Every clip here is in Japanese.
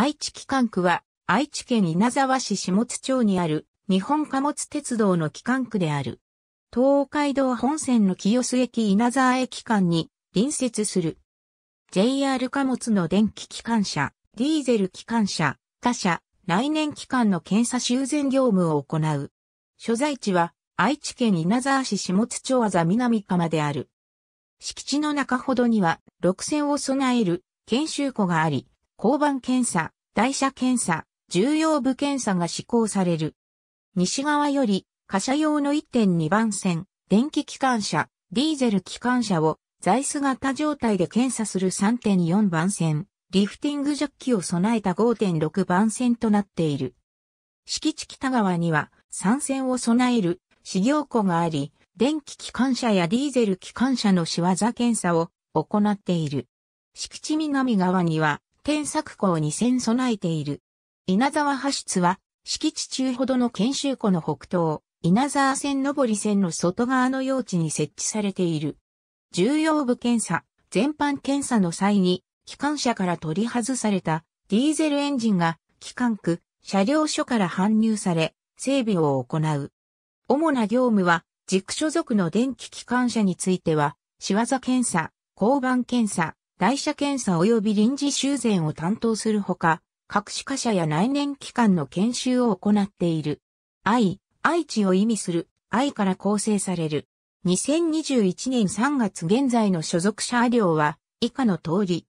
愛知機関区は、愛知県稲沢市下津町にある、日本貨物鉄道の機関区である。東海道本線の清洲駅稲沢駅間に隣接する。JR 貨物の電気機関車、ディーゼル機関車、他社、来年期間の検査修繕業務を行う。所在地は愛知県稲沢市下津町あざ南釜である。敷地の中ほどには6線を備える研修庫があり、交番検査、台車検査、重要部検査が施行される。西側より、貨車用の1.2番線、電気機関車、ディーゼル機関車を、座椅子型状態で検査する3.4番線、リフティングジャッキを備えた5.6番線となっている。敷地北側には、3線を備える、試業庫があり、電気機関車やディーゼル機関車の仕業検査を行っている。敷地南側には、検索校に線備えている。稲沢派出は、敷地中ほどの研修庫の北東、稲沢線上り線の外側の用地に設置されている。重要部検査、全般検査の際に、機関車から取り外されたディーゼルエンジンが機関区、車両所から搬入され、整備を行う。主な業務は、軸所属の電気機関車については、仕業検査、交番検査、台車検査及び臨時修繕を担当するほか、各種貨車や内燃機関の研修を行っている。愛、愛知を意味する、愛から構成される。2021年3月現在の所属車両は、以下の通り。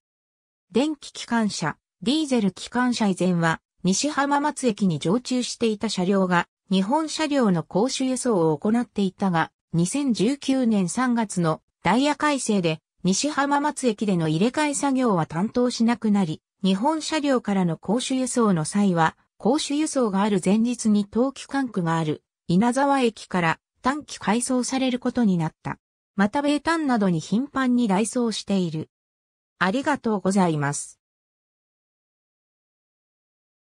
電気機関車、ディーゼル機関車以前は、西浜松駅に常駐していた車両が、日本車両の公衆輸送を行っていたが、2019年3月のダイヤ改正で西浜松駅での入れ替え作業は担当しなくなり、日本車両からの公衆輸送の際は、公衆輸送がある前日に冬季管区がある稲沢駅から短期改装されることになった。また米ンなどに頻繁に来装している。ありがとうございます。